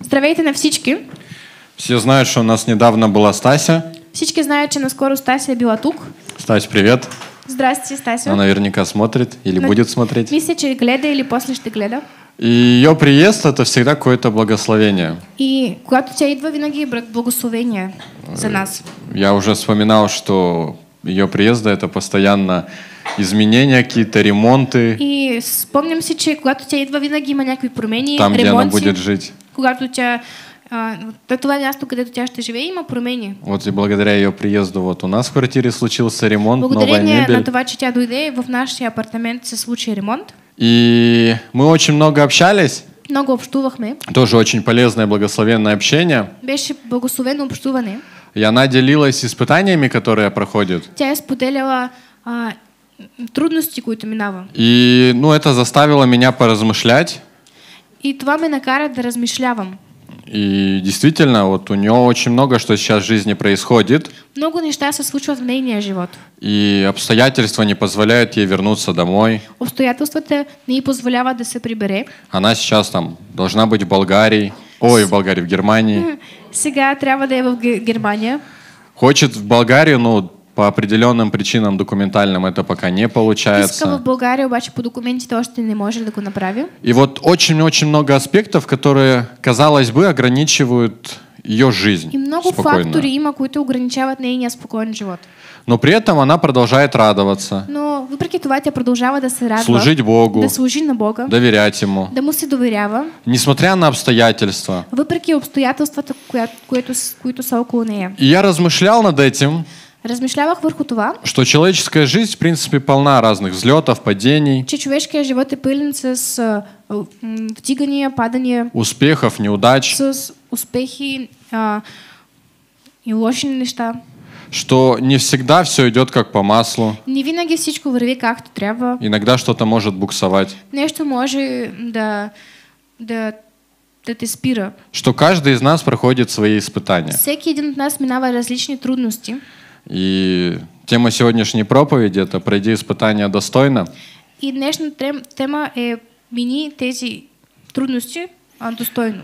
Здравейте на всички! Все знают, что у нас недавно была Стася. Всички знают, что скоро Стася била тук. Стась, привет! Здравствуйте, Стася. Она наверняка смотрит или Но... будет смотреть. Мисля, че гледа или после ще гледа. И ее приезд — это всегда какое-то благословение. И когда у тебя идва, винаги е благословение за нас. Я уже вспоминал, что ее приезда — это постоянно изменения, какие-то ремонты. И вспомним си, че у тебя идва, винаги има някакви промени, Там, ремонти, где она будет жить когато тя а, това място, където тя ще живее, има промени. Вот и благодаря ее приезду вот у нас в квартире случился ремонт, Благодарение новая мебель. на това, че тя дойде в нашия апартамент се случи ремонт. И мы очень много общались. Много общувахме. Тоже очень полезное благословенное общение. Беше благословено общуване. И она делилась испытаниями, которые проходит. Тя е споделяла а, трудности, които минава. И ну, это заставило меня поразмышлять. И това ме накара да размишлявам. И действительно, вот у нее очень много, что сейчас в жизни происходит. Много неща се случват в нейния живот. И обстоятельства не позволяют ей вернуться домой. Обстоятельствата не позволяют да се прибере. Она сейчас там должна быть в Болгарии. Ой, в Болгарии, в Германии. Сега трябва да е в Германия. Хочет в Болгарию, но по определенным причинам документальным это пока не получается. Искала в Болгарию, обаче по документе то, что не может да го направи. И вот очень-очень много аспектов, которые, казалось бы, ограничивают ее жизнь. И много спокойную. факторов има, которые ограничивают ее неспокойный живот. Но при этом она продолжает радоваться. Но вопреки това я продолжала да се Служить Богу. Да служить на Бога. Доверять Ему. Да му се доверява. Несмотря на обстоятельства. Вопреки обстоятельствата, които, които са около нея. И я размышлял над этим. Размышлявах върху това, что человеческая жизнь, в принципе, полна разных взлетов, падений, че човешкият живот е пълен с а, вдигания, падания, успехов, неудач, с успехи а, и лоши неща, что не всегда все идет как по маслу. Не винаги всичко върви както трябва. Иногда что-то может буксовать. Нещо може да, да да те спира. Что каждый из нас проходит свои испытания. Всеки един из нас минава различни трудности. И тема сегодняшней проповеди – это «Пройди испытания достойно». И днешна тема е «Мини тези трудности а достойно».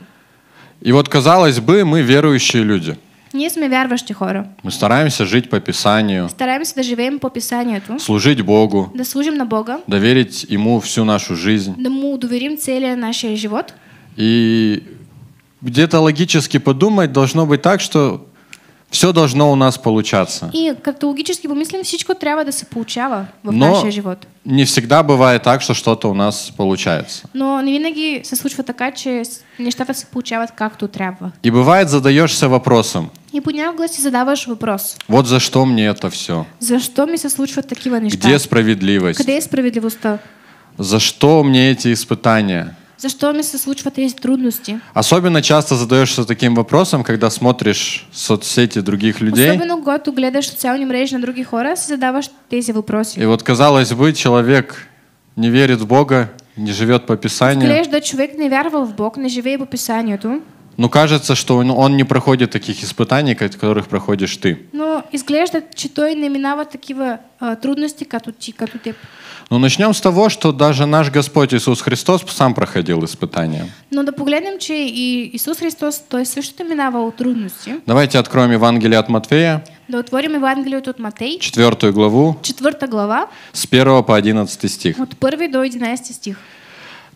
И вот, казалось бы, мы верующие люди. Ние сме вярващи хора. Мы стараемся жить по Писанию. Стараемся да живеем по Писанието. Служить Богу. Да служим на Бога. Доверить Ему всю нашу жизнь. Да Му доверим целия нашия живот. И где-то логически подумать должно быть так, что все должно у нас получаться. И каталогически помислим, всичко трябва да се получава в Но нашия живот. не всегда бывает так, что что-то у нас получается. Но не винаги се случва така, че нещата се получават както трябва. И бывает задаешься вопросом. И понякога си задаваш вопрос. Вот за что мне это все? За что ми се случват такива неща? Где справедливость? Къде е справедливостта? За что мне эти испытания? За що ми се случват трудности? Особенно часто задаешься таким вопросом, когда смотришь соцсети других людей. Особенно, когато гледаешь социальные мрежи на других хора, задаваешь тези вопросы. И вот, казалось бы, человек не верит в Бога, не живет по Писанию. да человек не веровал в Бог, не живет по Писанию. то? Ну, кажется, что он, он не проходит таких испытаний, которых проходишь ты. Но ну, изглежда, что и не минава такива э, трудности, как ты, как ты но ну, начнем с того, что даже наш Господь Иисус Христос сам проходил испытания. Но да погледнем, че и Иисус Христос, то есть, той също минавал трудности. Давайте откроем Евангелие от Матфея. Да отворим Евангелие от Матфея. Четвертую главу. Четвертая глава. С первого по одиннадцатый стих. От первой до 11 стих.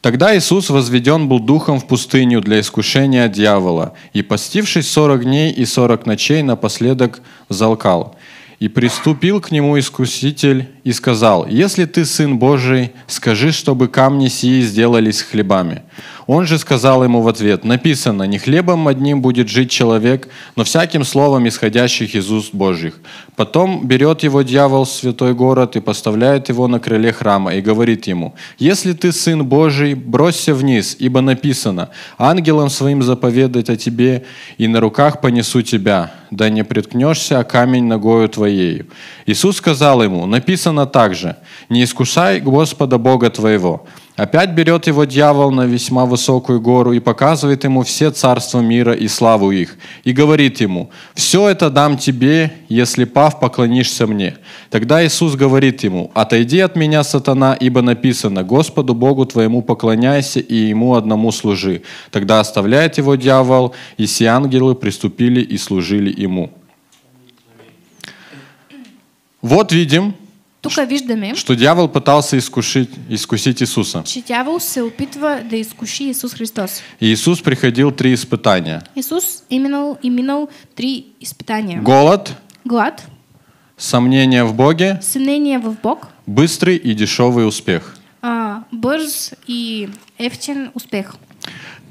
Тогда Иисус возведен был духом в пустыню для искушения дьявола, и, постившись сорок дней и сорок ночей, напоследок залкал. И приступил к нему искуситель и сказал, «Если ты Сын Божий, скажи, чтобы камни сии сделались хлебами». Он же сказал ему в ответ, «Написано, не хлебом одним будет жить человек, но всяким словом исходящих из уст Божьих». Потом берет его дьявол в святой город и поставляет его на крыле храма и говорит ему, «Если ты Сын Божий, бросься вниз, ибо написано, ангелом своим заповедать о тебе, и на руках понесу тебя, да не приткнешься, а камень ногою твоею». Иисус сказал ему, написано также, «Не искушай Господа Бога твоего». Опять берет его дьявол на весьма высокую гору и показывает ему все царства мира и славу их, и говорит ему, «Все это дам тебе, если пав, поклонишься мне». Тогда Иисус говорит ему, «Отойди от меня, сатана, ибо написано, Господу Богу твоему поклоняйся и ему одному служи». Тогда оставляет его дьявол, и все ангелы приступили и служили ему». Вот видим, Тук виждаме, что дьявол пытался искушить, искусить Иисуса. че дявол се опитва да искуши Иисус Христос. И Иисус приходил три испытания. Иисус иминал, иминал три испытания. Голод, Глад, сомнение в Боге, Сомнение в Бог, быстрый и дешевый успех. а, бърз и ефтин успех.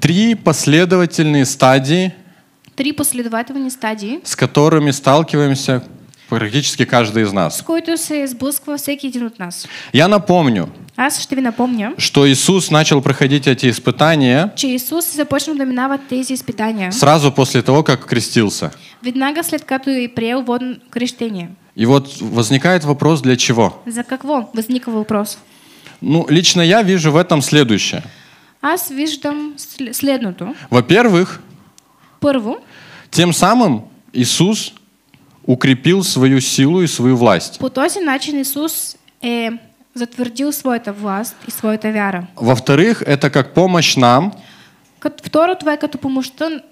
Три последовательные стадии, Три последовательные стадии, с которыми сталкиваемся практически каждый из нас. С който се сблъсква всеки един от нас. Я напомню, Аз ще ви напомня, что Иисус начал проходить эти испытания че Иисус започнал да минава тези испытания сразу после того, как крестился. Веднага след като и приел водно крещение. И вот возникает вопрос, для чего? За какво возникал вопрос? Ну, лично я вижу в этом следующее. Аз виждам следното. Во-первых, Първо, тем самым Иисус укрепил свою силу и свою власть. По този начин Иисус е, э, затвердил своята власть и своята вяра. Во-вторых, это как помощь нам. Второ, твое, е като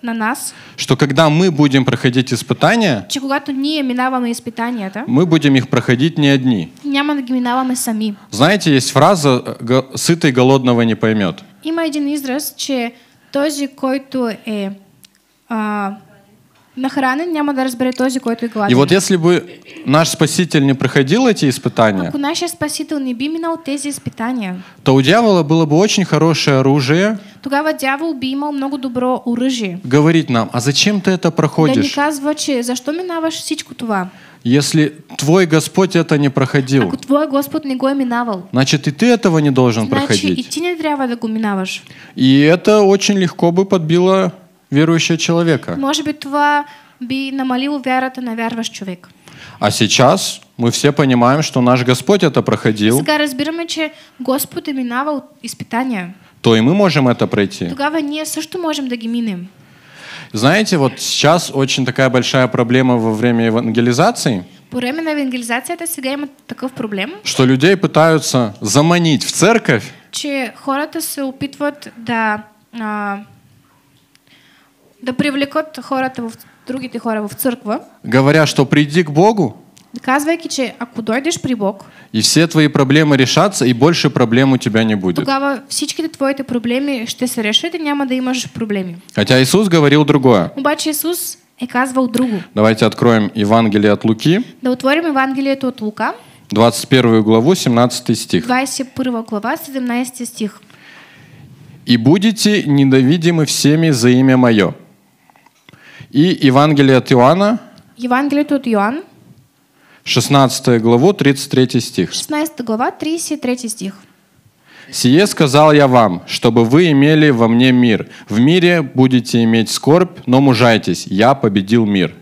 на нас. Что когда мы будем проходить испытания, че когато ние минаваме изпитанията, мы будем их проходить не одни. Няма да ги минаваме сами. Знаете, есть фраза э, «сытый голодного не поймет». Има един израз, че този, който е а, на Нахранен няма да разбере този, който е гладен. И вот если бы наш Спаситель не проходил эти испытания, Ако нашия Спасител не би минал тези испытания, то у дьявола было бы очень хорошее оружие, тогава дявол би имал много добро оръжие. Говорить нам, а зачем ты это проходишь? Да ни казва, че защо минаваш всичко това? Если твой Господь это не проходил, Ако твой Господь не го е минавал, значит и ты этого не должен значит, проходить. и ти не трябва да го минаваш. И это очень легко бы подбило верующего человека. Может быть, това би намалило вярата на вярващ човек. А сейчас мы все понимаем, что наш Господь это проходил. Сега разбираме, че Господ е минавал испытания. То и мы можем это пройти. тогда Тогава все что можем да ги Знаете, вот сейчас очень такая большая проблема во время евангелизации. По время на евангелизации это всегда има таков проблем. Что людей пытаются заманить в церковь. Че хората се опитват да а, да привлекат хората в другите хора в църква. Говоря, что приди к Богу. Доказвайки, че а куда идешь при Бог. И все твои проблемы решатся, и больше проблем у тебя не будет. Тогава всичките то проблемы, что се решит, и няма да имаш проблеми. Хотя Иисус говорил другое. Обаче Иисус е казвал друго. Давайте откроем Евангелие от Луки. Да отворим Евангелието от Лука. 21 главу, 17 стих. 21 глава, 17 стих. «И будете ненавидимы всеми за имя Мое» и Евангелие от Иоанна. Евангелие от Иоанна. 16 главу, 33 стих. 16 глава, 33 стих. «Сие сказал я вам, чтобы вы имели во мне мир. В мире будете иметь скорбь, но мужайтесь, я победил мир».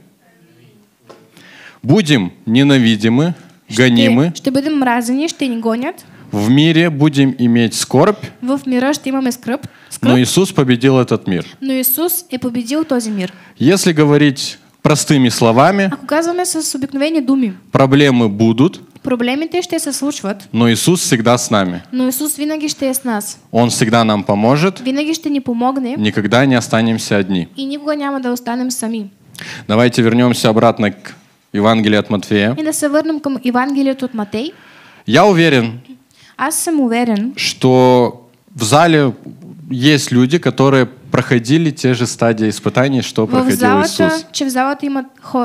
Будем ненавидимы, гонимы. Что будем мразени, что не гонят. В мире будем иметь скорбь. В мире имаме скорбь. Но Иисус победил этот мир. Но Иисус и победил тот мир. Если говорить простыми словами, Ако казваме с обикновени думи, проблемы будут. Проблемите ще се случват. Но Иисус всегда с нами. Но Иисус винаги что е с нас. Он всегда нам поможет. Винаги что не помогне. Никогда не останемся одни. И никогда няма да останем сами. Давайте вернемся обратно к Евангелию от Матфея. И да се върнем Евангелию Евангелието от Матей. Я уверен, Аз съм уверен, что в зале есть люди, которые проходили те же стадии испытаний, что проходил залата, Иисус. Че в залата има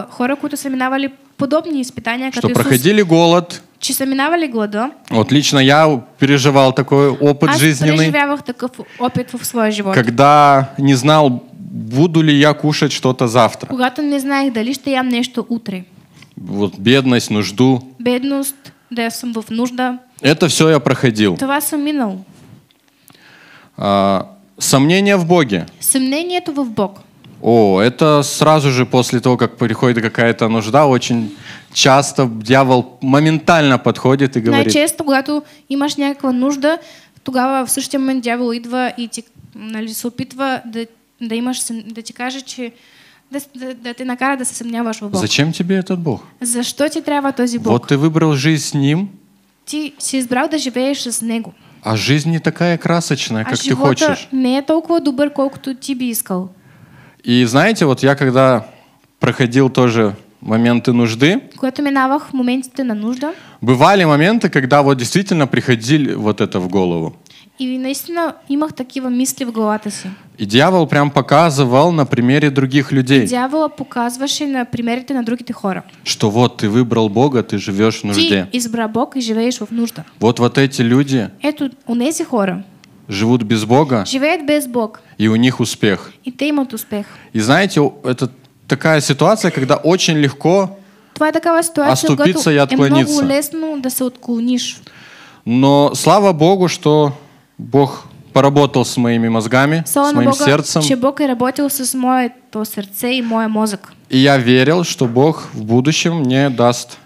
хора, които са минавали подобные испытания, как Что Иисус. проходили голод. Че са минавали голода. Вот лично я переживал такой опыт Аз жизненный. переживявах такой опыт в своей живот. Когда не знал, буду ли я кушать что-то завтра. Когато не знаех дали ще ям нещо утре. Вот бедность, нужду. Бедность, Де съм в нужда. Это все я проходил. Това съм минал. А, сомнения в Боге. Съмнението в Бог. О, это сразу же после того, как приходит какая-то нужда, очень часто дьявол моментально подходит и говорит. най когда когато имаш някаква нужда, тогава в същия момент дьявол идва и ти нали, се опитва да, да, имаш, да ти каже, че да, да, да ти накара да се съмняваш в Бог. Зачем тебе этот Бог? За что тебе трябва този Бог? Вот ты выбрал жизнь с Ним. Ты си избрал да живееш с Него. А жизнь не такая красочная, а как а ты хочешь. не е толкова добър, колкото ти тебе искал. И знаете, вот я когда проходил тоже моменты нужды. Куда ты Когато минавах ты на нужда. Бывали моменты, когда вот действительно приходили вот это в голову. И наистина имах такие мисли в главата И дьявол прям показывал на примере других людей. И дьявола показывавший на примере ты на других хора. Что вот ты выбрал Бога, ты живешь в нужде. Ты избрал Бог и живешь в нужде. Вот вот эти люди. Это у нези хора. Живут без Бога. Живет без Бог. И у них успех. И ты имат успех. И знаете, это такая ситуация, когда очень легко Това е такава ситуация, оступиться и отклониться. Е много лесно да се отклониш. Но слава Богу, что Бог поработал с моими мозгами, Слава с моим Бога, сердцем. Че Бог и работал с то сердце и мой мозг. И я верил, что Бог в будущем мне даст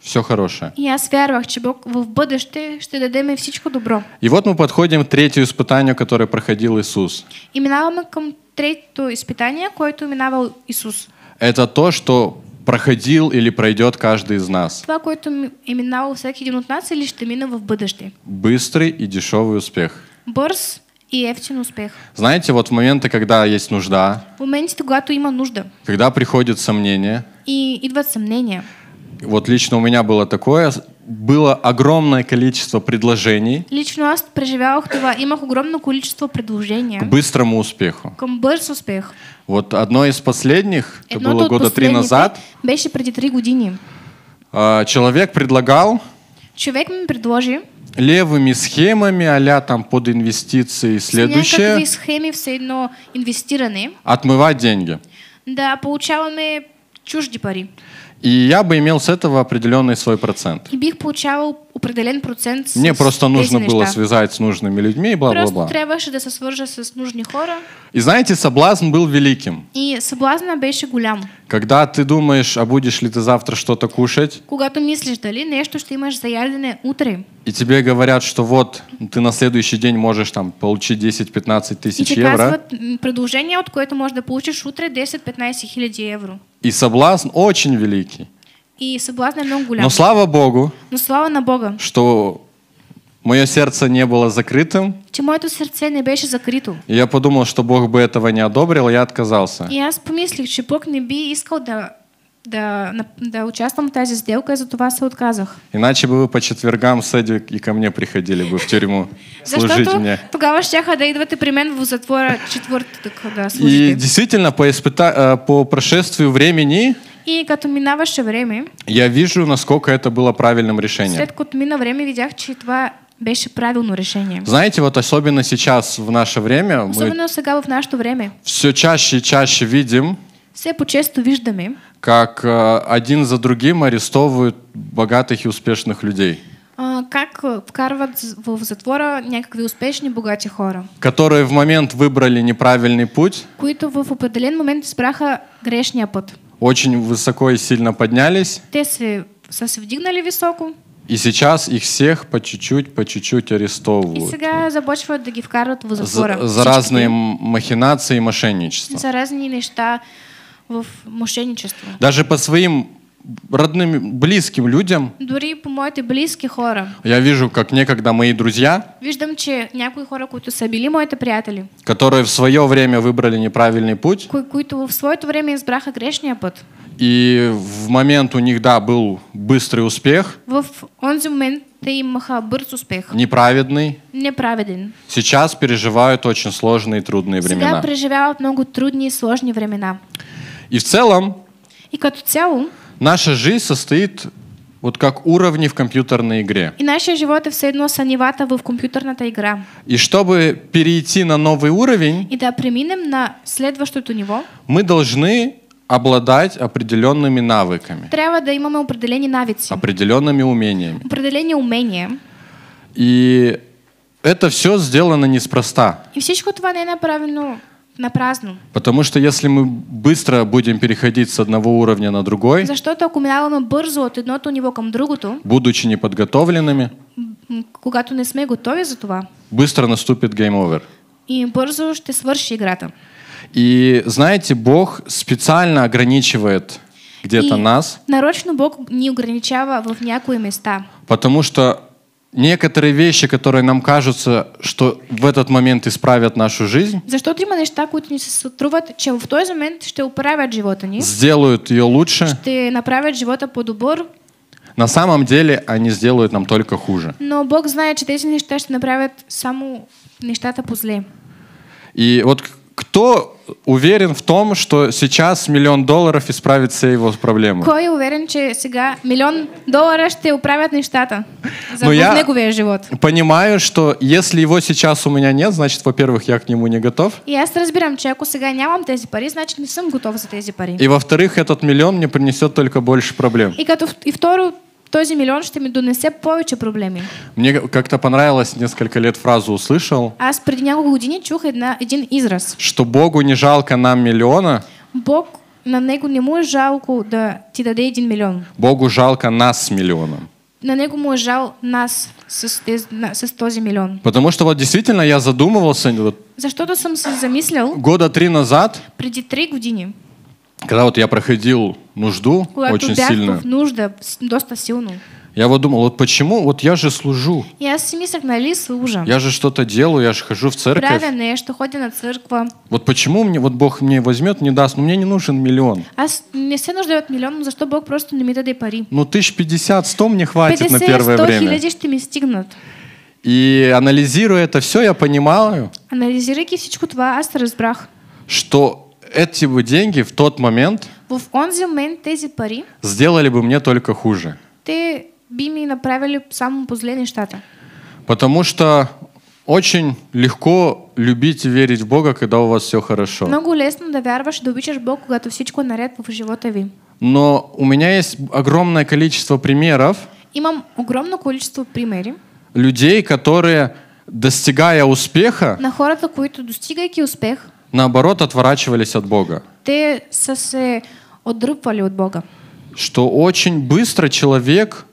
все хорошее. И я вярвах, что Бог в будущем что даде мне всичко добро. И вот мы подходим к третьему испытанию, которое проходил Иисус. И мы к третьему испытанию, которое именовал Иисус. Это то, что проходил или пройдет каждый из нас. Това, което минава всеки един от нас или ще мине в бъдеще. Быстрый и дешевый успех. Бърз и ефтин успех. Знаете, вот в моменты, когда есть нужда, в моменте, когато има нужда, когда приходит сомнение, и идват сомнения, вот лично у меня было такое, было огромное количество предложений. Лично аз преживявах това. Имах огромное количество предложений. К быстрому успеху. К быстрому успеху. Вот одно из последних, это было года три назад. Беше преди три години. А, человек предлагал. Человек мне предложил. Левыми схемами, а там под инвестиции следующее. схеми все одно инвестированы. Отмывать деньги. Да, получаваме чужди пари. И я бы имел с этого определенный свой процент. И б получал определен процент. С... Мне просто нужно было неща. связать с нужными людьми и бла-бла-бла. Просто трябваше да се свържа с нужни хора. И знаете, соблазн был великим. И соблазн беше гулям Когда ты думаешь, а будешь ли ты завтра что-то кушать? Когато мислишь, дали нечто, что имеешь за ядене утре. И тебе говорят, что вот, ты на следующий день можешь там получить 10-15 тысяч евро. И продолжение, предложение, от което можешь да получишь утре 10-15 тысяч евро. И соблазн очень великий. И соблазн много гулял. Но слава Богу. Но слава на Бога. Что мое сердце не было закрытым. Чему это сердце не беше закрыто? я подумал, что Бог бы этого не одобрил, я отказался. И я помислил, что Бог не би искал да да, да участвовал в тази сделка, за затова се отказах. Иначе бы вы по четвергам с Эдди и ко мне приходили бы в тюрьму служить мне. тогава щяха да идвате при мен в затвора четвертый когда служить. И действительно, по, испыта... Э, по прошествию времени и като ваше время. я вижу, насколько это было правильным решением. След като мина время видях, че това беше правильное решение. Знаете, вот особенно сейчас в наше время, особенно мы сега в наше время, все чаще и чаще видим, все почесту виждаме, как э, один за другим арестовывают богатых и успешных людей. Uh, как э, вкарват в затвора някакви успешни богати хора. Которые в момент выбрали неправильный путь. Които в определен момент спраха грешния път очень высоко и сильно поднялись. Тези са се И сейчас их всех по чуть-чуть, по чуть-чуть арестовывают. И сега започват да ги в затвора. За, за разные махинации и За разные неща в мошенничество. Даже по своим родным, близким людям. Дори помоите близки хора. Я вижу, как некогда мои друзья. Виждам, че някои хора, които са били моите приятели. Которые в свое время выбрали неправильный путь. Кои, които в своето време избраха грешния път. И в момент у них, да, был быстрый успех. В онзи момент те имаха бърз успех. Неправедный. Неправеден. Сейчас переживают очень сложные и трудные времена. Сега переживают много трудные и сложные времена. И в целом. И като цяло. Наша жизнь состоит вот как уровни в компьютерной игре. И наши животы все равно одно вы в компьютерная игра. И чтобы перейти на новый уровень, и да преминем на у него, мы должны обладать определенными навыками. Треба да имаме определенные навыки. Определенными умениями. Определение умения. И это все сделано неспроста. И все, что не направлено напразно. Потому что если мы быстро будем переходить с одного уровня на другой, за Защото ако минаваме бързо от едното ниво към другото, будучи неподготовленными, когато не сме готови за това, быстро наступит game over. И бързо ще свърши играта. И знаете, Бог специально ограничивает где-то нас. Нарочно Бог не ограничава в някои места. Потому что некоторые вещи, которые нам кажутся, что в этот момент исправят нашу жизнь. Защото има неща, които ни се струват, че в този момент что оправят живота Они Сделают ее лучше. Что направят живота под убор? На самом деле они сделают нам только хуже. Но Бог знает, что эти нечто, что направят саму нечто-то зле И вот кто уверен в том, что сейчас миллион долларов исправит все его проблемы? Кто уверен, что сега миллион долларов ще управят нещата за Но я неговия живот? понимаю, что если его сейчас у меня нет, значит, во-первых, я к нему не готов. И с разбирам, че ако сега нямам тези пари, значит, не сам готов за тези пари. И во-вторых, этот миллион мне принесет только больше проблем. И, като, и второ, този милион ще ми донесе повече проблеми. Мне как-то понравилось, несколько лет фразу услышал. Аз преди няколко години чух една, един израз. Что Богу не жалко нам миллиона. Бог на него не му е жалко да ти даде един милион. Богу жалко нас с миллионом. на него му е жал нас с, с, с този миллион. Потому что вот действительно я задумывался... Вот, Защото съм се замислял... Года три назад... Преди три години. Когда вот я проходил нужду Кога очень сильно. нужда доста сильно. Я вот думал, вот почему, вот я же служу. Я с мислях, нали, служа. Я же что-то делаю, я же хожу в церковь. Правильно, я что ходю на церковь. Вот почему мне, вот Бог мне возьмет, не даст, но ну, мне не нужен миллион. А мне все нужно дает миллион, за что Бог просто не мне пари. Ну тысяч пятьдесят, сто мне хватит 50, на первое 100 время. Пятьдесят, сто стигнут. И анализируя это все, я понимаю. Анализируй кисечку твоя, аз избрах. Что эти бы деньги в тот момент в онзи момент тези пари сделали бы мне только хуже. Ты би ми направили само позле штата. Потому что очень легко любить и верить в Бога, когда у вас все хорошо. Много лестно да вярваш, да обичаш Бог, когато всичко е наред в живота ви. Но у меня есть огромное количество примеров. Имам огромное количество примеров. Людей, которые достигая успеха, на хората, които достигайки успех, наоборот, отворачивались от Бога. Те се отрывали от Бога. Что очень быстро человек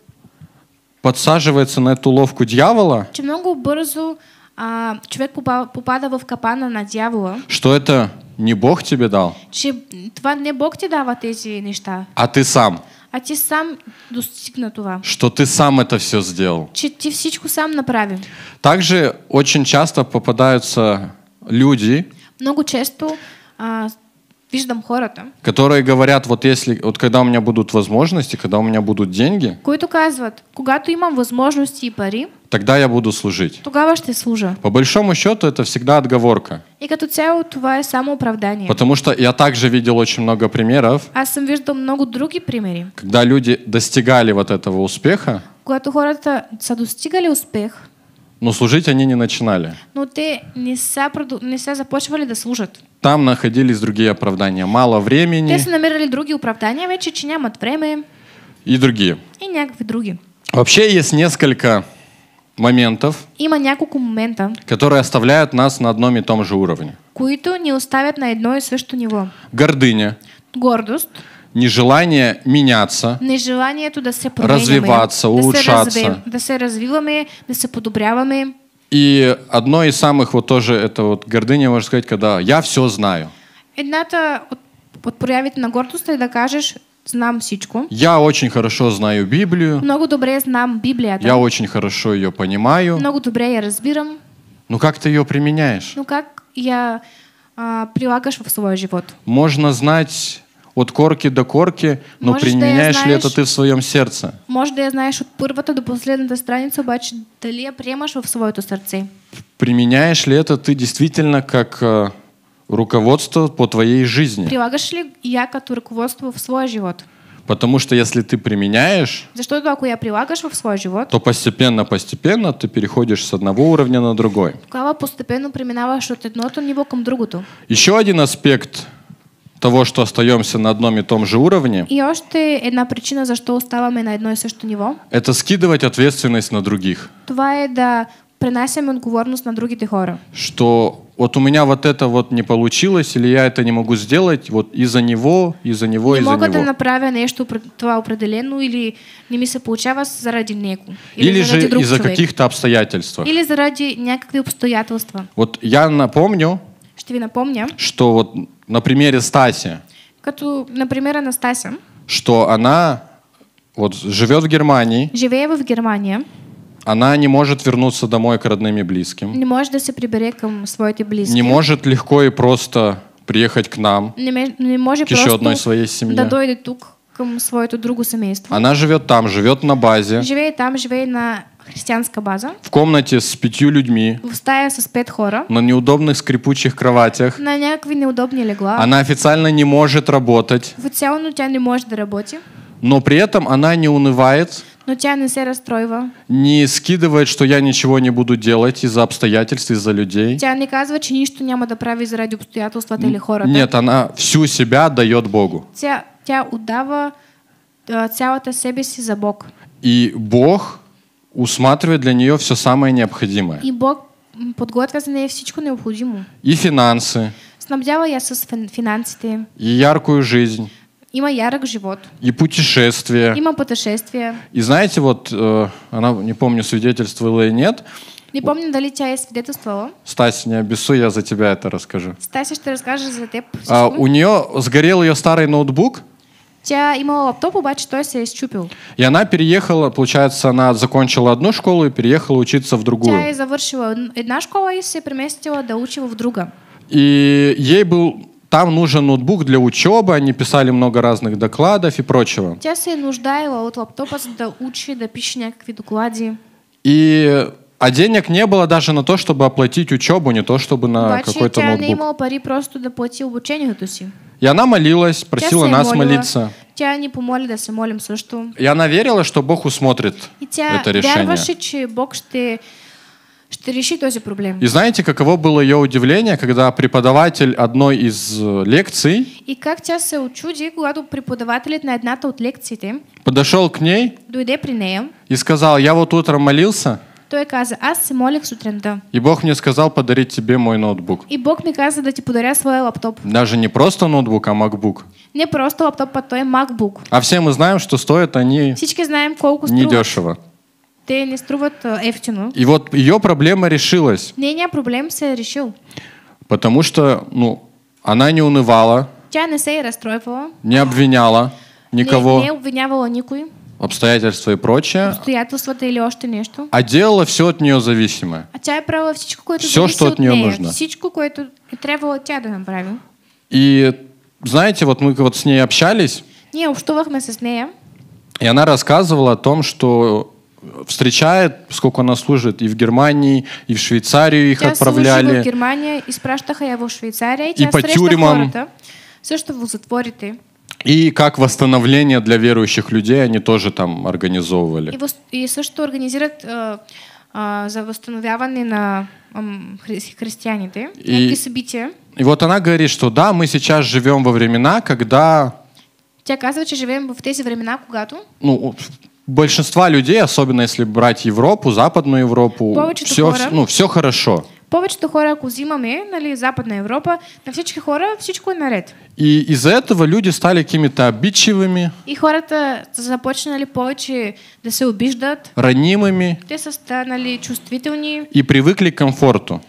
подсаживается на эту ловку дьявола. Чем много быстро а, человек попадал в капана на дьявола. Что это не Бог тебе дал. Че това не Бог тебе дал вот эти нечто? А ты а сам. А ты сам достиг на това. Что ты сам это все сделал. Че ты всичко сам направил. Также очень часто попадаются люди, много часто а, виждам хората. Которые говорят, вот если, вот когда у меня будут возможности, когда у меня будут деньги. кое-то указывают, казват, когато имам возможности и пари. Тогда я буду служить. Тогава ты служа. По большому счету это всегда отговорка. И като цяло това е самооправдание. Потому что я также видел очень много примеров. Аз съм виждал много други примери. Когда люди достигали вот этого успеха. Когато хората са достигали успех. Но служить они не начинали. Но ну, ты не се, не се започвали да служат. Там находились другие оправдания. Мало времени. Те се намирали други оправдания вече, че от времени. И другие. И някакви другие. Вообще есть несколько моментов, Има няколко момента, которые оставляют нас на одном и том же уровне. които не оставят на едно и също ниво. Гордыня. Гордость нежелание меняться, нежеланието да се променяме, развиваться, улучшаться, да се, развив, да се развиваме, да се подобряваме. И одно из самых вот тоже это вот гордыня, можно сказать, когда я все знаю. Едната от, от проявите на гордост е да кажеш знам всичко. Я очень хорошо знаю Библию. Много добре знам Библията. Я очень хорошо ее понимаю. Много добре я разбирам. Ну как ты ее применяешь? Ну как я а, прилагаш в свой живот? Можно знать от корки до корки, но применяешь ли это ты в своем сердце? Може да я знаешь от първата до последната страница, обаче дали я приемаш в своето сердце? Применяешь ли это ты действительно как э, руководство по твоей жизни? Прилагаш ли я как руководство в свой живот? Потому что если ты применяешь, За что, ако я прилагаш в свой живот, то постепенно-постепенно ты переходишь с одного уровня на другой. Тогава постепенно преминаваш от одного ниво к другому. Еще один аспект – того, что остаемся на одном и том же уровне. И еще одна причина, за что оставаме на одно и съещо ниво. Это скидывать ответственность на других. Това е да принасяме отговорность на другие хора. Что вот у меня вот это вот не получилось, или я это не могу сделать, вот из-за него, из-за него, из-за него. Не мога направить направя нещо това определено, или не ми се получава заради него. Или, или же из-за каких-то обстоятельств. Или заради някакви обстоятельств. Вот я напомню, Что ви напомня, что вот на примере Стаси. Като, например, Анастасия. Что она вот живет в Германии. Живее в Германии. Она не может вернуться домой к родным и близким. Не может да се прибере към своите близкие. Не может легко и просто приехать к нам. Не, не может к еще одной своей семье. Да дойде тук към своето друго семейство. Она живет там, живет на базе. Живее там, живее на христианская база. В комнате с пятью людьми. В стае со пять хора. На неудобных скрипучих кроватях. На някакви неудобные легла. Она официально не может работать. Официально у тебя не может да работи. Но при этом она не унывает. Но тебя не все разстройва. Не скидывает, что я ничего не буду делать из-за обстоятельств, из-за людей. Тебя не казва, ничто не няма да прави ради обстоятельств или хора Нет, она всю себя дает Богу. Тя, тя отдава цялата э, себе си за Бог. И Бог усматривает для нее все самое необходимое. И Бог подготовил за нея всичко необходимо. И финансы. Снабдява я с финансите. И яркую жизнь. Има ярок живот. И путешествия. Има путешествия. И знаете, вот э, она, не помню, свидетельствовала или нет, не помню, дали тя я свидетельствовала. Стась, не обессу, я за тебя это расскажу. Стася, что расскажешь за тебя. А, у нее сгорел ее старый ноутбук. Тя имела лаптоп, обаче той се е изчупил. И она переехала, получается, она закончила одну школу и переехала учиться в другую. Тя е завершила една школа и се преместила до учи в друга. И ей был там нужен ноутбук для учебы, они писали много разных докладов и прочего. Тя се е нуждаела от лаптопа, до да до да как виду доклади. И а денег не было даже на то, чтобы оплатить учебу, не то чтобы на какой-то ноутбук. Обаче тя не имала пари просто да обучение, обучението си. И она молилась, просила нас молиться. Тя не помоли да се молим И она верила, что Бог усмотрит и тя это решение. Вярваше, Бог ще что решить тоже проблему. И знаете, каково было ее удивление, когда преподаватель одной из э, лекций И как тя се учуди, когда преподаватель на одната от лекции. подошел к ней и сказал, я вот утром молился той каза, аз се молих сутринта. И Бог мне сказал подарить тебе мой ноутбук. И Бог мне каза да ти подаря свой лаптоп. Даже не просто ноутбук, а MacBook. Не просто лаптоп, а той е MacBook. А все мы знаем, что стоят они Всички знаем колко Не дешево. Те не струват а, ефтино. И вот ее проблема решилась. не проблем се решил. Потому что, ну, она не унывала. Тя не се и разстройвала. Не обвиняла никого. Не, не обвинявала никой обстоятельства и прочее. Обстоятельствата или още нещо. А делала все от нее зависимое. А тя е правила всичко, което все, что от, от нее нужно. Всичко, което е трябвало тя да направи. И знаете, вот мы вот с ней общались. Не, общувахме с нея. И она рассказывала о том, что встречает, сколько она служит и в Германии, и в Швейцарию их тя отправляли. в Германии, и изпращаха я в Швейцарии. и, и по тюрьмам. Хората, что вы затворите. И как восстановление для верующих людей они тоже там организовывали. И, вос... что организирует э, э, за восстановление на христиане хри- христианите, и... события. И вот она говорит, что да, мы сейчас живем во времена, когда... Тя казва, что живем в тези времена, когда? Ну, большинства людей, особенно если брать Европу, Западную Европу, все, ну, все хорошо. повечето хора, ако взимаме, нали, Западна Европа, на всички хора всичко е наред. И из-за этого люди стали какими-то обидчивыми. И хората започнали повече да се обиждат. Ранимыми. Те са станали чувствителни. И привыкли к комфорту.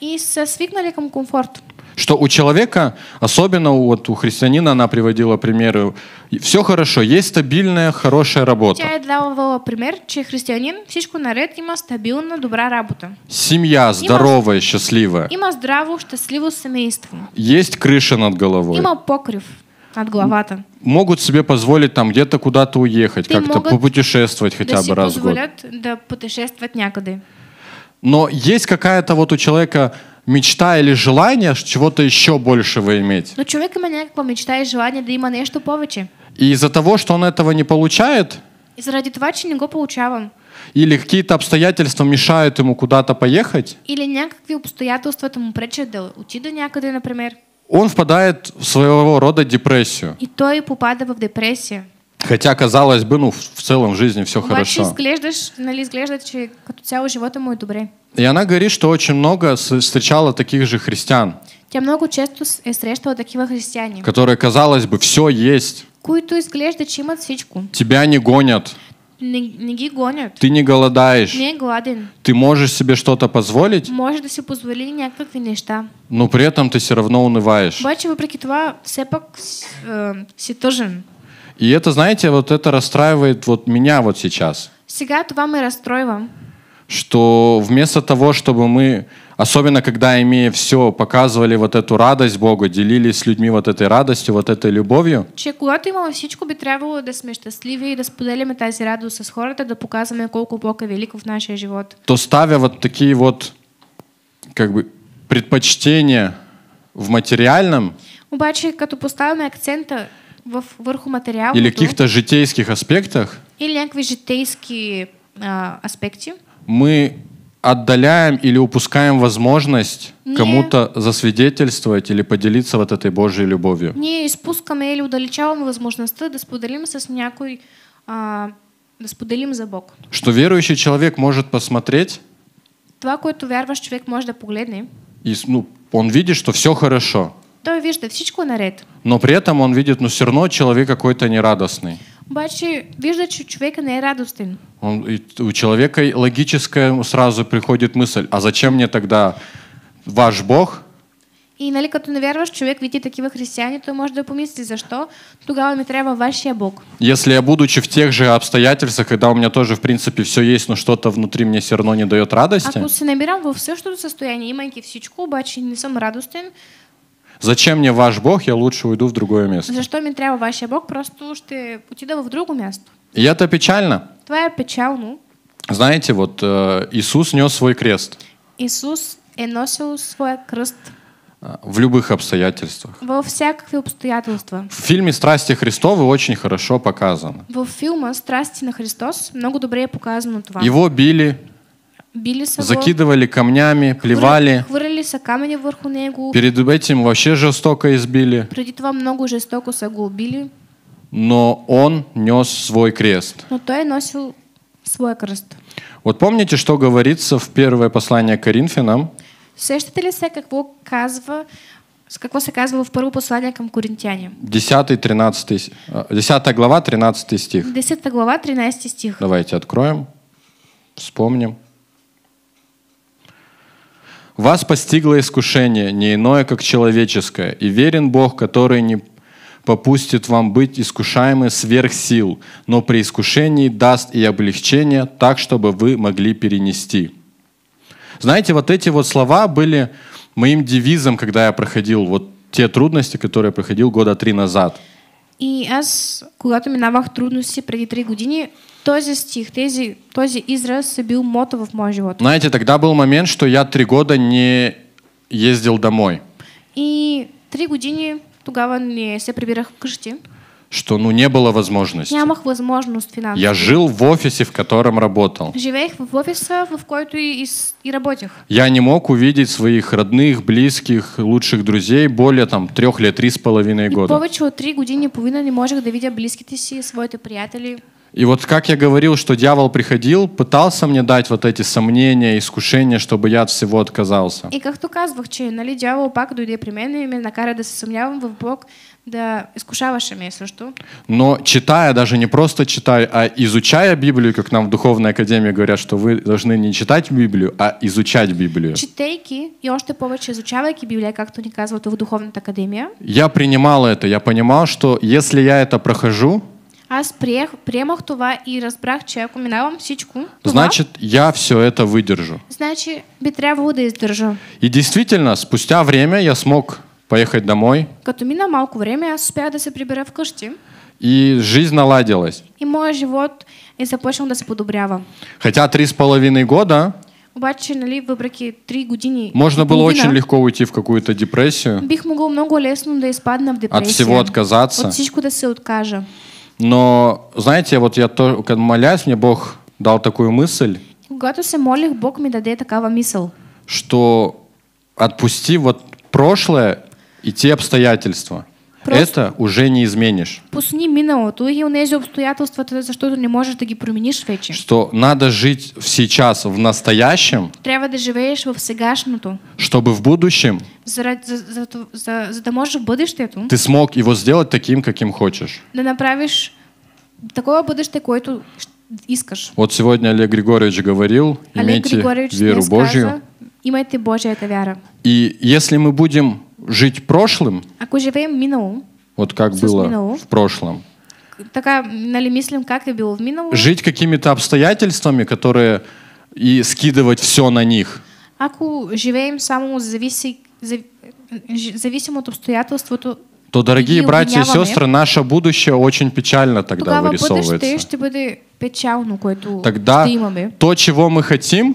И са свикнали към комфорт. Что у человека, особенно вот у христианина, она приводила примеры, все хорошо, есть стабильная, хорошая работа. Тя е давала пример, че христианин всичко наред има стабилна, добра работа. Семья здоровая, има, счастливая. Има здраво, счастливо семейство. Есть крыша над головой. Има покрыв над головата. Могут себе позволить там где-то куда-то уехать, как-то попутешествовать хотя бы раз в год. Да путешествовать някъде. Но есть какая-то вот у человека мечта или желание чего-то еще большего иметь. Но человек имеет некаква мечта и желание да има нечто повече. И из-за того, что он этого не получает, и заради того, че не го получавам. Или какие-то обстоятельства мешают ему куда-то поехать. Или някакви обстоятельства ему пречат да до някъде, например. Он впадает в своего рода депрессию. И то и попадает в депрессию. Хотя, казалось бы, ну, в целом в жизни все хорошо. И она говорит, что очень много встречала таких же христиан. Тя много често э, встречала таких такива християни. Которые, казалось бы, все есть. Които изглежда, че имат всичко. Тебя не гонят. Не, не ги гонят. Ты не голодаешь. Не голоден. Ты можешь себе что-то позволить. Можешь себе позволить позволи някакви неща. Но при этом ты все равно унываешь. Бачи, вопреки това, все пак э, си тъжен. И это, знаете, вот это расстраивает вот меня вот сейчас. Сега това ме разстройва. Что вместо того, чтобы мы, особенно когда имея все, показывали вот эту радость Богу, делились с людьми вот этой радостью, вот этой любовью. Че когато имаме всичко, би трябвало да сме щастливи и да споделяме тази радост с хората, да показваме колко Бог е велик в нашей живот. То ставя вот такие вот как бы предпочтения в материальном. Обаче, като поставяме акцента върху материалното. Или каких-то житейских аспектах. Или някакви житейски а, аспекти. Мы отдаляем или упускаем возможность не, кому-то засвидетельствовать или поделиться вот этой Божьей любовью. Не испускаем или удалечаваме возможность да споделим с некой а, да споделим за Бог. Что верующий человек может посмотреть. Това, то вярваш человек может да погледне. И, ну, он видит, что все хорошо то вижу всичко наред. Но при этом он видит, но ну, все равно человек какой-то нерадостный. Обаче вижу, что человек не радостен. Он, у человека логическая сразу приходит мысль, а зачем мне тогда ваш Бог? И нали, като не вярваш човек види такива христиане то може да за что тогава ми трябва вашия Бог. Если я будучи в тех же обстоятельствах, когда у меня тоже в принципе все есть, но что-то внутри мне все равно не дает радости. а Ако се намирам в същото състояние, имайки всичко, обаче не съм радостен, Зачем мне ваш Бог, я лучше уйду в другое место. За что мне треба ваш Бог, просто уж ты утидав в другое место. И это печально. Твоя печаль, ну. Знаете, вот э, Иисус нес свой крест. Иисус и носил свой крест. Э, в любых обстоятельствах. Во всяких обстоятельствах. В фильме «Страсти Христовы» очень хорошо показано. В фильме «Страсти на Христос» много добрее показано. Това. Его били, били его, закидывали камнями, плевали. Хвырили камни вверху него. Перед этим вообще жестоко избили. Перед вам много жестоко его убили. Но он нес свой крест. Но то и носил свой крест. Вот помните, что говорится в первое послание к Коринфянам? Сещате ли се какво казва с какво се казва в първо послание към коринтяни? 10 а, глава, 13 стих. 10 глава, 13 стих. Давайте откроем, вспомним. Вас постигло искушение, не иное, как человеческое, и верен Бог, который не попустит вам быть искушаемы сверх сил, но при искушении даст и облегчение так, чтобы вы могли перенести. Знаете, вот эти вот слова были моим девизом, когда я проходил вот те трудности, которые я проходил года три назад – и аз, когато минавах трудности преди три години, този стих, тези, този израз се бил мото в моя живот. Знаете, тогда был момент, что я три года не ездил домой. И три години тогава не се прибирах вкъщи что ну не было возможности. Нямах возможност финансово. Я жил в офисе, в котором работал. Живеех в офисе, в който и, и, и работех. Я не мог увидеть своих родных, близких, лучших друзей более там трех лет, три с половиной года. И повече три года не повинно не можешь да видя близките своих своите приятели. И вот как я говорил, что дьявол приходил, пытался мне дать вот эти сомнения, искушения, чтобы я от всего отказался. И как както казвах, че нали, дьявол, пак дойде при мен и ме накара да се съмнявам в Бог, да изкушаваше ме също. Но читая, даже не просто читая, а изучая Библию, как нам в Духовной Академии говорят, что вы должны не читать Библию, а изучать Библию. Читейки и още повече изучавайки Библия, както ни казват в духовной Академия. Я принимал это, я понимал, что если я это прохожу, Аз приех, приемах това и разбрах, че ако минавам всичко, това, значит, я все это выдержу. Значи, би трябвало да издържа. И действительно, спустя время я смог поехать домой. Като мина малко време, аз успях да се прибера вкъщи. И жизнь наладилась. И моя живот е започнал да се подобрява. Хотя три с половиной года Обаче, нали, въпреки три години Можно было очень легко уйти в какую-то депрессию. Бих могъл много лесно да изпадна в депресия. От всего отказаться. От всичко да се откажа. Но, знаете, вот я то, когда молясь, мне Бог дал такую мысль. Когато се молих, Бог ми даде такава мысль, Что отпусти вот прошлое и те обстоятельства. Просто это уже не изменишь. Пусни миналото и унези обстоятельства, защото не можешь да ги променишь вече. Что надо жить сейчас в настоящем. Трябва да живеешь во сегашното. Чтобы в будущем. За, за, за, за, за да можешь в бъдещето. Ты смог его сделать таким, каким хочешь. Да направишь такого такое будущее, което искаш. Вот сегодня Олег Григорьевич говорил, Олег имейте Григорьевич веру Божью. Сказа, имейте Божья эта вера. И если мы будем жить прошлым, ако живеем минало, вот как было минало, в прошлом, Такая нали, мислим как и было в минало, жить какими-то обстоятельствами, которые и скидывать все на них. Ако живеем само зависи, зависим от обстоятелството, то, дорогие и братья и сестры, наше будущее очень печально тогда Тогава вырисовывается. Ще бъде печално, което тогда ще то, чего мы хотим,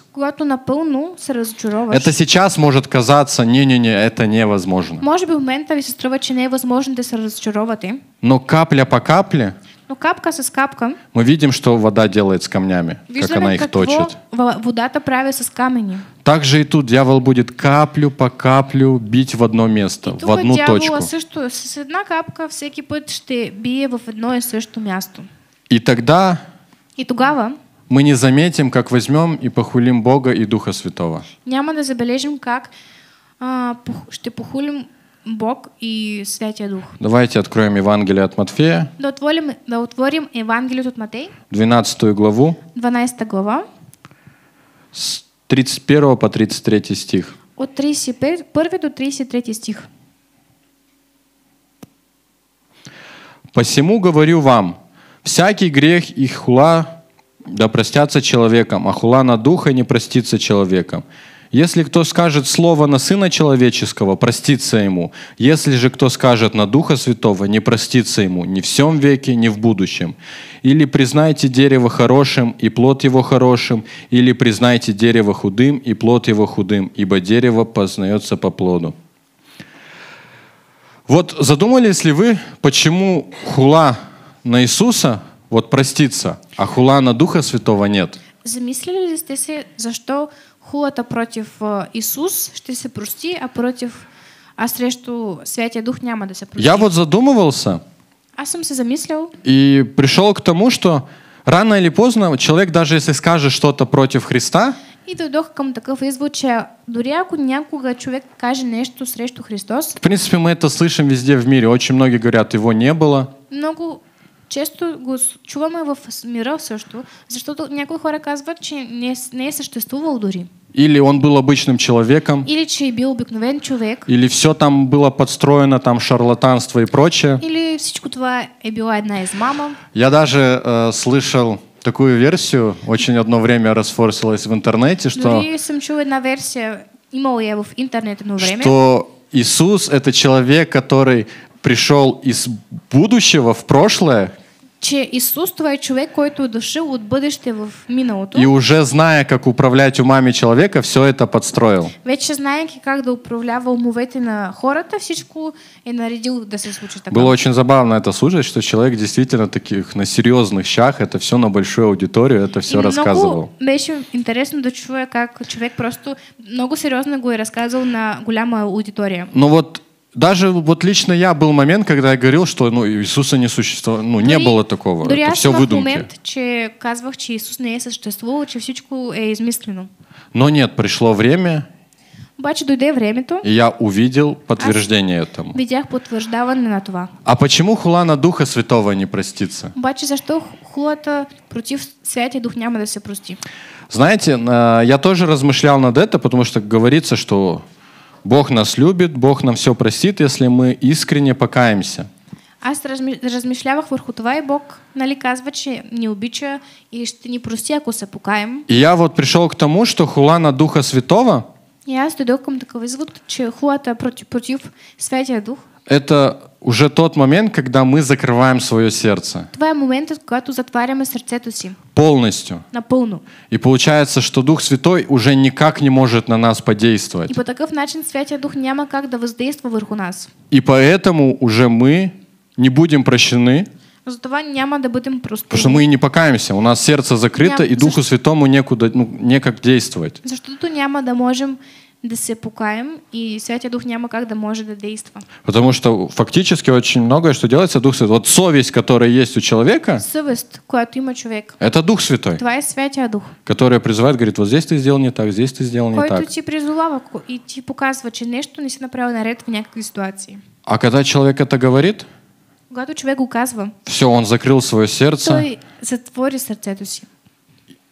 когато напълно се разочароваш. Это сейчас может казаться, не-не-не, это невозможно. Може би в момента ви се струва, че не е възможно да се разочаровате. Но капля по капле, но капка со скапка. Мы видим, что вода делает с камнями, как она их точит. Вода-то правит с Так же и тут дьявол будет каплю по каплю бить в одно место, и в одну точку. Също, с одна капка всякий път ще бие в одно и също место. И тогда и тогава мы не заметим, как возьмем и похулим Бога и Духа Святого. Няма да забележим как а, что похулим Бог и Святой Дух. Давайте откроем Евангелие от Матфея. Да отворим, да отворим Евангелие от Матфея. 12 главу. 12 глава. С 31 по 33 стих. От 31 до 33 стих. «Посему говорю вам, всякий грех и хула да простятся человеком, а хула на духа не простится человеком. Если кто скажет слово на Сына Человеческого, простится ему. Если же кто скажет на Духа Святого, не простится ему ни в всем веке, ни в будущем. Или признайте дерево хорошим, и плод его хорошим, или признайте дерево худым, и плод его худым, ибо дерево познается по плоду. Вот задумались ли вы, почему хула на Иисуса вот проститься, а хула на Духа Святого нет. Замислили ли э, за что хула хулата против э, Иисус что се прости, а против а срещу Святия Дух няма да се прости? Я вот задумывался. А сам се замислил. И пришел к тому, что рано или поздно человек, даже если скажет что-то против Христа, и дойдох към такъв извод, че дори ако някога човек каже нещо срещу Христос. В принципе, мы это слышим везде в мире. Очень многие говорят, его не было. Много често го чуваме в мира също, защото някои хора казват, че не, не е съществувал дори. Или он был обычным человеком. Или че бил обикновен човек. Или все там было подстроено, там шарлатанство и прочее. Или всичко това е била една мама? Я даже э, слышал такую версию, очень одно время расфорсилась в интернете, что... Дори съм чула версия, имала я в интернете одно время. Что Иисус — это человек, который пришел из будущего в прошлое, че Исус това е човек, който е от бъдеще в миналото. И уже зная как управлять умами человека, все это подстроил. Вече знаеки как да управлява умовете на хората, всичко е наредил да се случи така. Было очень забавно это слушать, что человек действительно таких на серьезных щах, это все на большую аудиторию, это все и рассказывал. Много беше интересно да чуя как человек просто много серьезно го е рассказывал на голяма аудитория. Ну вот даже вот лично я был момент, когда я говорил, что ну, Иисуса не существувало, ну, не дори, было такого. Дори Это все выдумки. момент, че казвах, че Иисус не е а съществувал, че всичко е измислено. Но нет, пришло время, Обаче дойде времето. И я увидел подтверждение аз этому. Видях подтверждаване на това. А почему хула на Духа Святого не простится? Обаче защо хулата против Святия Дух няма да се прости? Знаете, я тоже размышлял над это, потому что говорится, что Бог нас любит, Бог нам все простит, если мы искренне покаемся. Аз размишлявах върху това и Бог нали, казва, че ни обича и ще ни прости, ако се покаем. И я вот пришел к тому, что хула на Духа Святого И аз дойдох към такъв извод, че хулата против, против Святия Дух это уже тот момент, когда мы закрываем свое сердце. Твой момент, когда когато затваряме си. Полностью. На Наполно. И получается, что Дух Святой уже никак не может на нас подействовать. И по таков начин Святия Дух няма как да въздейства вверху нас. И поэтому уже мы не будем прощены. Затова няма да бъдем простени. Потому что мы и не покаемся, у нас сердце закрыто, няма... и Духу Святому некуда, ну, некак действовать. что Защото няма да можем да се покаем, и Святия Дух няма как да может да действа. Потому что фактически очень многое, что делается Дух Святой. Вот совесть, которая есть у человека, Совесть, която има човек, это Дух Святой, Твоя е Дух, который призывает, говорит, вот здесь ты сделал не так, здесь ты сделал не който так. Който ти призовава и ти показва, че нещо не си направил наред в некой ситуации. А когда человек это говорит, Когда человек указывает. все, он закрыл свое сердце, То, затвори сердце си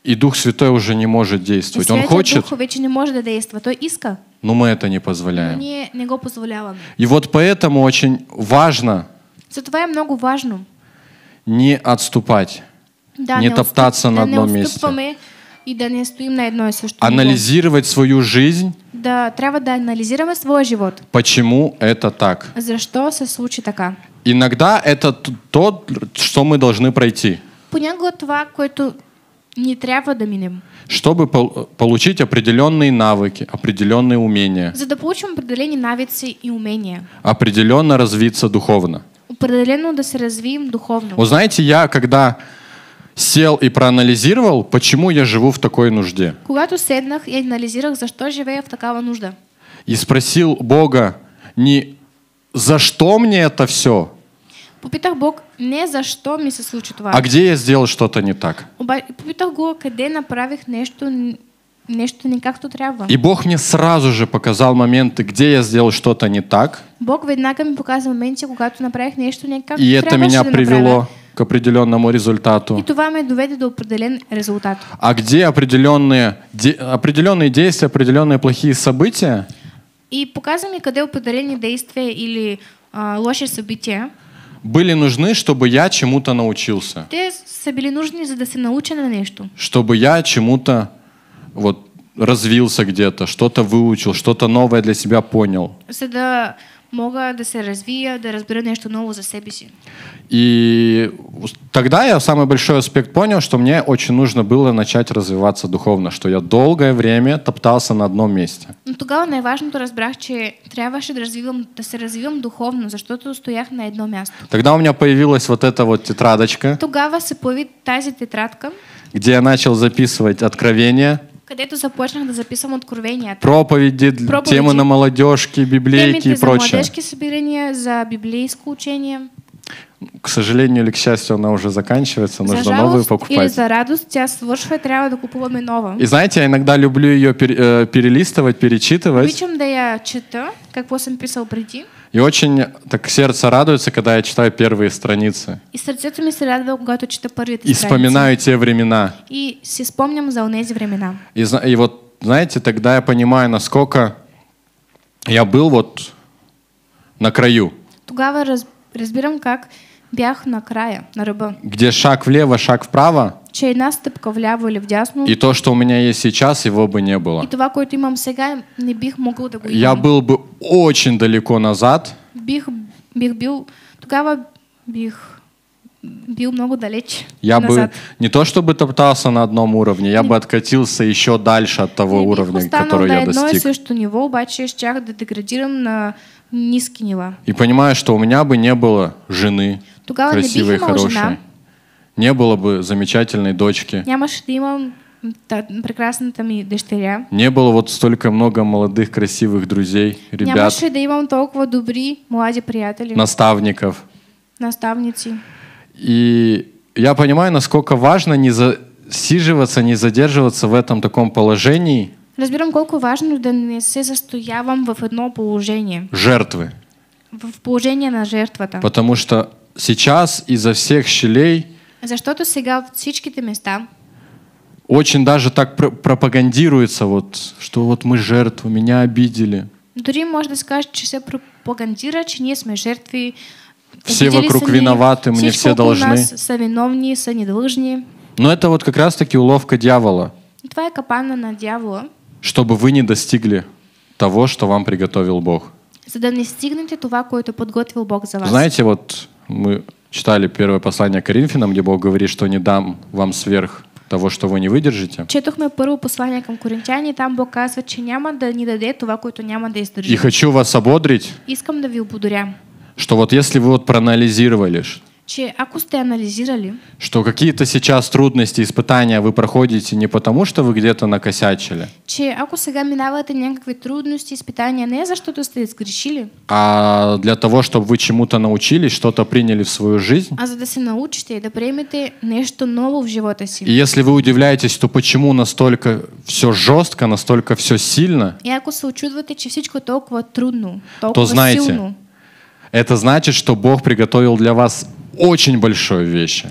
и Дух Святой уже не может действовать. Святия Он хочет, Духу вече не може действовать, то иска, но мы это не позволяем. Не, не го позволяваме. И вот поэтому очень важно Затова е много важно не отступать, да, не, не топтаться на одном месте. И да не стоим на одной Анализировать свою жизнь. Да, треба да анализировать свой живот. Почему это так? За что со случай така? Иногда это то, что мы должны пройти. Понякога това, което не треба до мене. Чтобы пол- э, получить определенные навыки, определенные умения, За да получим определені навици и умения. определенно развиться духовно. Определено да се развием духовно. Вот знаете, я когда сел и проанализировал, почему я живу в такой нужде, Когато седнах и за что живея в такава нужда. и спросил Бога не за что мне это все, Попитах Бог не за что мне се случи А где я сделал что-то не так? Попитах Бог, где направих нещо нечто не тут трябва. И Бог мне сразу же показал моменты, где я сделал что-то не так. Бог веднага мне показал моменты, когато направих нечто не както И это меня привело направя. к определенному результату. И това ме доведе до определен результат. А где определенные, определенные действия, определенные плохие события? И показывай мне, где определенные действия или а, лоши события были нужны, чтобы я чему-то научился. Те са били нужны, за да се науча на нечто. Чтобы я чему-то вот развился где-то, что-то выучил, что-то новое для себя понял. За да мога да се развия, да разбера нещо ново за себе си. И тогда я самый большой аспект понял, что мне очень нужно было начать развиваться духовно, что я долгое время топтался на одном месте. Но тогава най то разбрах, че трябваше да, развивам, да се развивам духовно, за защото стоях на едно място. Тогда у меня появилась вот эта вот тетрадочка. Тогава се появи тази тетрадка. Где я начал записывать откровения където започнах да записвам откровенията. Проповеди, Проповеди темы на молодежки, библейки и прочее. за младежки собирания, за библейское учение. К сожалению или к счастью, она уже заканчивается, за нужно новую покупать. Или за радость тебя своршивает, треба докуповаме новое. И знаете, я иногда люблю ее э, перелистывать, перечитывать. Причем да я читаю, как после писал прийти. И очень так сердце радуется, когда я читаю первые страницы. И сердце ми се радва, когато чета първите страницы. И вспоминаю те времена. И си спомням за онези времена. И, и вот, знаете, тогда я понимаю, насколько я был вот на краю. Тогава раз, разбирам как бях на края, на рыба. Где шаг влево, шаг вправо чернасте пкавлява или в дясну. И то, что у меня есть сейчас, его бы не было. И това, ты имам сега, не бих могъл да го Я был бы очень далеко назад. Бих, бих бил, тогава бих бил много далеч Я назад. бы не то чтобы топтался на одном уровне, я не, бы откатился еще дальше от того уровня, который я достиг. Я что ниво, него, щях да деградирам на низкие нива. И понимаю, что у меня бы не было жены, Тогава красивой и хорошей. Жена, не было бы замечательной дочки. Нямаше да имам прекрасната ми дъщеря. Не было вот столько много молодых красивых друзей, ребят. Нямаше да имам толкова добри молоди приятели. Наставников. Наставницы. И я понимаю, насколько важно не засиживаться, не задерживаться в этом таком положении. Разберем, колко важно да не се застоявам в одно положение. Жертвы. В положение на жертвата. Потому что сейчас из-за всех щелей Защото сега всичките места очень даже так пропагандируется, вот, что вот мы жертвы, меня обидели. Дори можно сказать, что все пропагандира, что не мы жертвы. Все вокруг сами, виноваты, мне все должны. Все Нас виновни, са недолжни. Но это вот как раз-таки уловка дьявола. Твоя капана на дьявола. Чтобы вы не достигли того, что вам приготовил Бог. Чтобы да не стигнете това, което подготовил Бог за вас. Знаете, вот мы читали первое послание Коринфянам, где Бог говорит, что не дам вам сверх того, что вы не выдержите. Четохме първо послание към коринтяни, там Бог казва, что няма да ни даде това, което няма да издържи. И хочу вас ободрить. Искам да ви ободря. Что вот если вы вот проанализировали, че ако сте анализирали, что какие-то сейчас трудности, испытания вы проходите не потому, что вы где-то накосячили, че ако сега минавате някакви трудности, испытания не за что сте сгрешили, а для того, чтобы вы чему-то научились, что-то приняли в свою жизнь, а за да се научите и да нечто новое в живота си. И если вы удивляетесь, то почему настолько все жестко, настолько все сильно, и ако се очудвате, че всичко толкова трудно, толкова то знаете, силно, это значит, что Бог приготовил для вас очень большой вещи.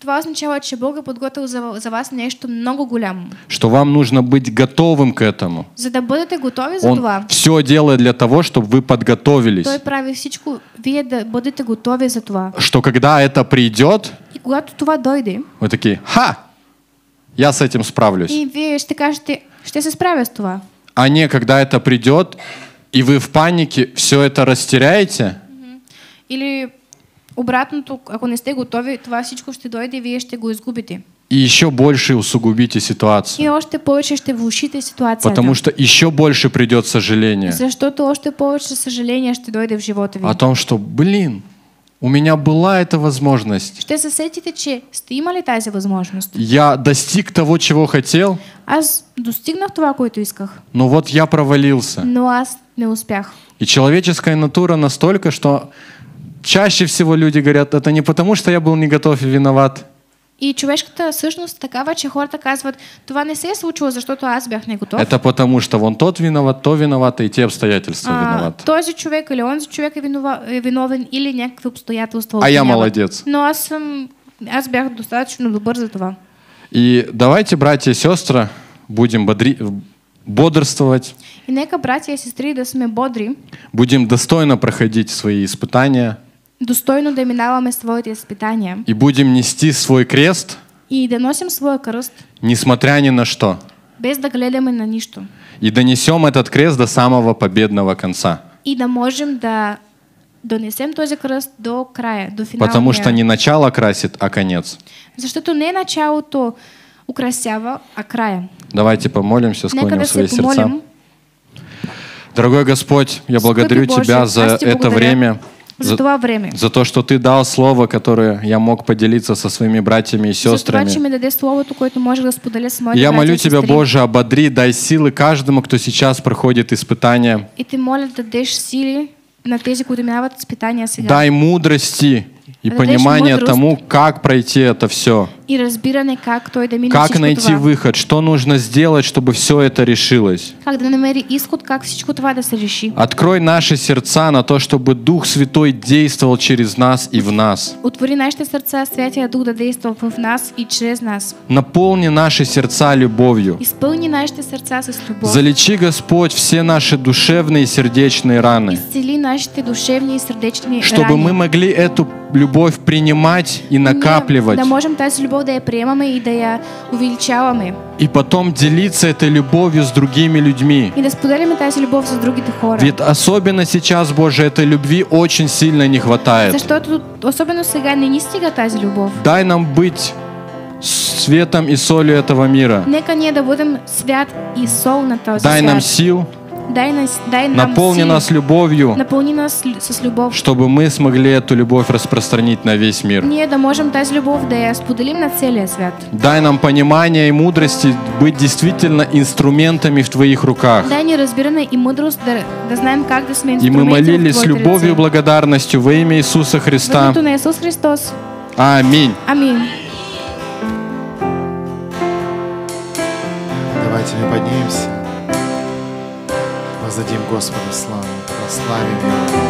Това означава, че Бог е подготвил за, за вас нещо много голямо. Что вам нужно быть готовым к этому. За да бъдете готови за Он това. все делает для того, чтобы вы подготовились. Той прави всичко, вие да бъдете готови за това. Что когда это придет, и когато това дойде, вы такие, ха, я с этим справлюсь. И вие ще кажете, ще се справя с това. А не, когда это придет, и вы в панике все это растеряете, или Обратното, ако не сте готови, това всичко ще дойде и вие ще го изгубите. И еще больше усугубите ситуацию. И още повече ще влушите ситуацията. Потому что еще больше придет сожаление. Защото още повече сожаление ще дойде в живота ви. О том, что, блин, у меня была эта возможность. Ще се сетите, че сте имали тази возможност. Я достиг того, чего хотел. Аз достигнах това, което исках. Но вот я провалился. Но аз не успях. И человеческая натура настолько, что чаще всего люди говорят, это не потому, что я был не готов и виноват. И човешката същност такава, че хората казват, това не се е случило, защото аз бях не готов. Это потому, что вон тот виноват, то виноват, и те обстоятельства а, То же човек или он човек человека э, виновен или някакви обстоятелства. А я молодец. Но ну, аз, съм, аз бях достатъчно за това. И давайте, братья и сестры, будем бодри... бодрствовать. И нека, братья и сестры, да сме бодри. Будем достойно проходить свои испытания достойно да минаваме своите испытания. И будем нести свой крест. И доносим свой крест. Несмотря ни на что. Без да гледаме на ничто. И донесем этот крест до самого победного конца. И да можем да донесем този кръст до края, до финала. Потому что не начало красит, а конец. Защото не началото украсява, а края. Давайте помолимся, склоним Нека да свои сердца. Дорогой Господь, я благодарю Скъпи Тебя Боже, за это благодаря. время за, за время За то, что ты дал слово, которое я мог поделиться со своими братьями и сестрами. За това, че ми даде словото, което можех да споделя с моите Я молю тебя, Боже, ободри, дай силы каждому, кто сейчас проходит испытания. И ты моля да дадеш сили на тези, които минават испытания сега. Дай мудрости и понимание понимания тому, как пройти это все и разбиране как той да мине Как найти това. выход? Что нужно сделать, чтобы все это решилось? Как да намери исход, как всичко това да се реши? Открой наши сердца на то, чтобы Дух Святой действовал через нас и в нас. Отвори нашите сердца, Святия Дух да действовал в нас и через нас. Наполни наши сердца любовью. Исполни наши сердца с любовью. Залечи, Господь, все наши душевные и сердечные раны. Исцели наши душевные и сердечные чтобы раны. Чтобы мы могли эту любовь принимать и накапливать. Мы, да можем тась любовь его да и да я увеличаваме. И потом делиться этой любовью с другими людьми. И да споделяме тази любовь с другими хора. Ведь особенно сейчас, Боже, этой любви очень сильно не хватает. За что тут особенно сега не ни стига тази любовь. Дай нам быть светом и солью этого мира. Нека не да будем свят и сол на този Дай свят. нам сил. Дай нас, дай нам наполни сил. нас любовью. Наполни нас с любовью. Чтобы мы смогли эту любовь распространить на весь мир. Не, да можем дать любовь, да я споделим на целия свят. Дай нам понимание и мудрости быть действительно инструментами в твоих руках. Дай не разбирана и мудрость, да, да знаем как да сме И мы молились с любовью и благодарностью во имя Иисуса Христа. Во имя Иисус Христос. Аминь. Аминь. Господа славу, прославим Его.